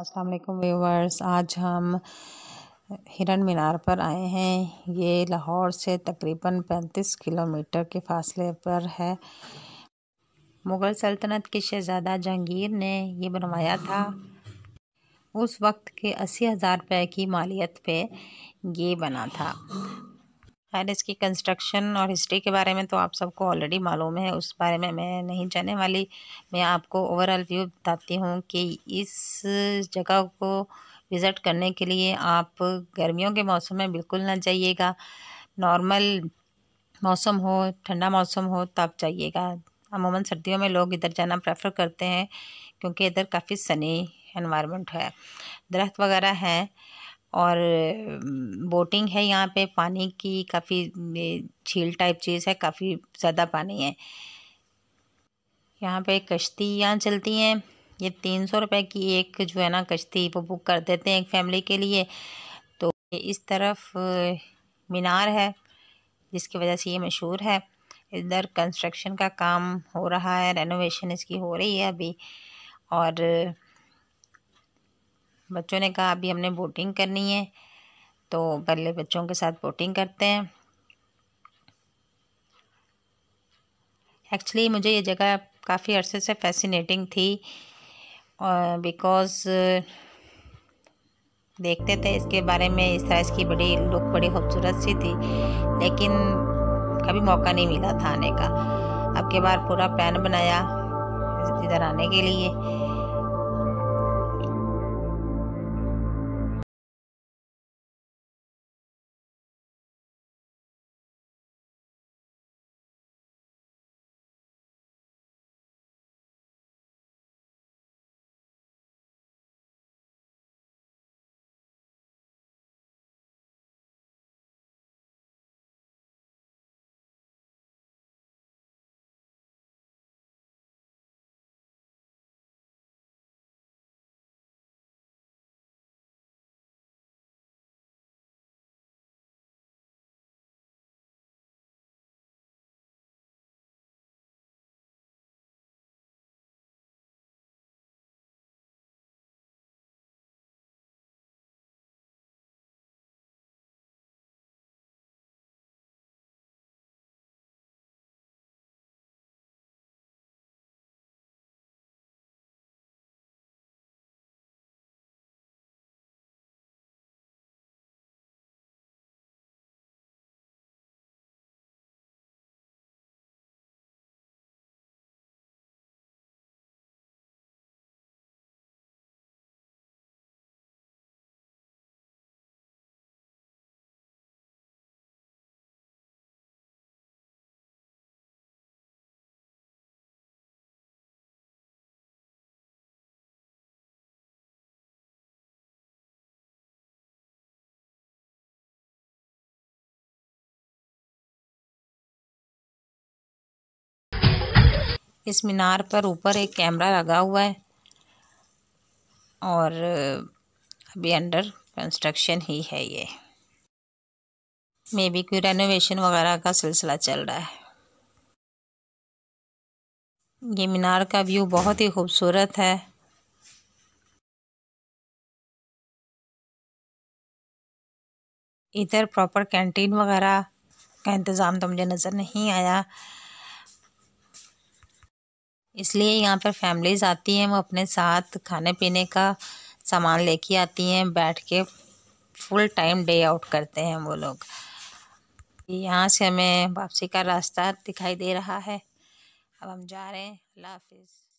अस्सलाम वालेकुम व्यूवर्स आज हम हिरन मीनार पर आए हैं ये लाहौर से तकरीबन 35 किलोमीटर के फासले पर है मुग़ल सल्तनत के शहज़ादा जहांगीर ने ये बनवाया था उस वक्त के अस्सी हज़ार रुपये की मालियत पे ये बना था खैर इसकी कंस्ट्रक्शन और हिस्ट्री के बारे में तो आप सबको ऑलरेडी मालूम है उस बारे में मैं नहीं जाने वाली मैं आपको ओवरऑल व्यू बताती हूँ कि इस जगह को विज़िट करने के लिए आप गर्मियों के मौसम में बिल्कुल ना जाइएगा नॉर्मल मौसम हो ठंडा मौसम हो तब जाइएगा अमूमन सर्दियों में लोग इधर जाना प्रेफर करते हैं क्योंकि इधर काफ़ी सनी इन्वायरमेंट है दरख्त वगैरह हैं और बोटिंग है यहाँ पे पानी की काफ़ी झील टाइप चीज़ है काफ़ी ज़्यादा पानी है यहाँ पे कश्तियाँ चलती हैं ये तीन सौ रुपये की एक जो है ना कश्ती वो बुक कर देते हैं एक फैमिली के लिए तो इस तरफ मीनार है जिसकी वजह से ये मशहूर है इधर कंस्ट्रक्शन का काम हो रहा है रेनोवेशन इसकी हो रही है अभी और बच्चों ने कहा अभी हमने बोटिंग करनी है तो पहले बच्चों के साथ बोटिंग करते हैं एक्चुअली मुझे ये जगह काफ़ी अरसे से फैसिनेटिंग थी बिकॉज़ देखते थे इसके बारे में इस तरह इसकी बड़ी लुक बड़ी खूबसूरत सी थी लेकिन कभी मौका नहीं मिला था आने का अब के बार पूरा प्लान बनाया इधर आने के लिए इस मीनार पर ऊपर एक कैमरा लगा हुआ है और अभी अंडर कंस्ट्रक्शन ही है ये मे बी कोई रेनोवेशन वगैरह का सिलसिला चल रहा है ये मीनार का व्यू बहुत ही खूबसूरत है इधर प्रॉपर कैंटीन वगैरह का इंतज़ाम तो मुझे नज़र नहीं आया इसलिए यहाँ पर फैमिलीज़ आती हैं वो अपने साथ खाने पीने का सामान लेके आती हैं बैठ के फुल टाइम डे आउट करते हैं वो लोग यहाँ से हमें वापसी का रास्ता दिखाई दे रहा है अब हम जा रहे हैं अल्लाह हाफिज़